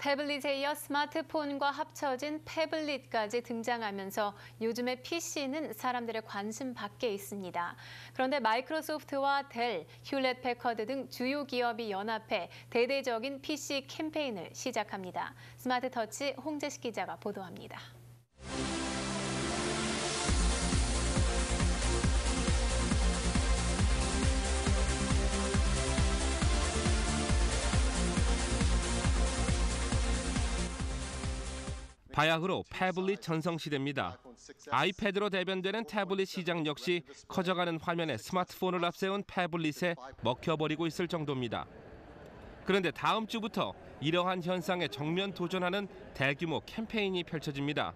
태블릿에 이어 스마트폰과 합쳐진 패블릿까지 등장하면서 요즘의 PC는 사람들의 관심 밖에 있습니다. 그런데 마이크로소프트와 델, 휴렛 패커드 등 주요 기업이 연합해 대대적인 PC 캠페인을 시작합니다. 스마트 터치 홍재식 기자가 보도합니다. 바야흐로 패블릿 전성시대입니다. 아이패드로 대변되는 태블릿 시장 역시 커져가는 화면에 스마트폰을 앞세운 패블릿에 먹혀버리고 있을 정도입니다. 그런데 다음 주부터 이러한 현상에 정면 도전하는 대규모 캠페인이 펼쳐집니다.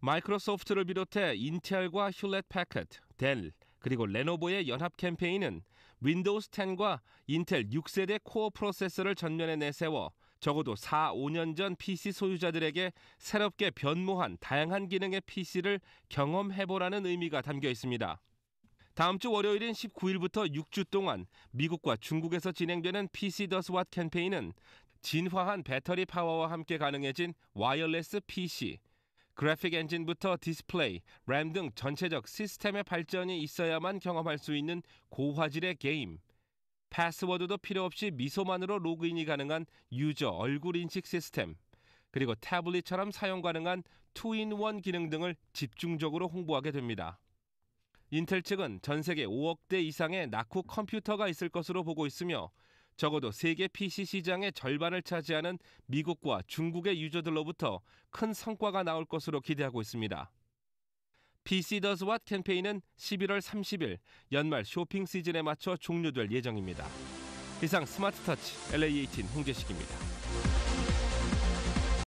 마이크로소프트를 비롯해 인텔과 휴렛 패킷, 델, 그리고 레노버의 연합 캠페인은 윈도우 10과 인텔 6세대 코어 프로세서를 전면에 내세워 적어도 4, 5년 전 PC 소유자들에게 새롭게 변모한 다양한 기능의 PC를 경험해보라는 의미가 담겨 있습니다. 다음 주 월요일인 19일부터 6주 동안 미국과 중국에서 진행되는 PC 더스 왓 캠페인은 진화한 배터리 파워와 함께 가능해진 와이어레스 PC, 그래픽 엔진부터 디스플레이, 램 등 전체적 시스템의 발전이 있어야만 경험할 수 있는 고화질의 게임, 패스워드도 필요 없이 미소만으로 로그인이 가능한 유저 얼굴 인식 시스템, 그리고 태블릿처럼 사용 가능한 2인1 기능 등을 집중적으로 홍보하게 됩니다. 인텔 측은 전 세계 5억 대 이상의 낙후 컴퓨터가 있을 것으로 보고 있으며 적어도 세계 PC 시장의 절반을 차지하는 미국과 중국의 유저들로부터 큰 성과가 나올 것으로 기대하고 있습니다. 비시더스 왓 캠페인은 11월 30일 연말 쇼핑 시즌에 맞춰 종료될 예정입니다. 이상 스마트 터치 LA18 홍재식입니다.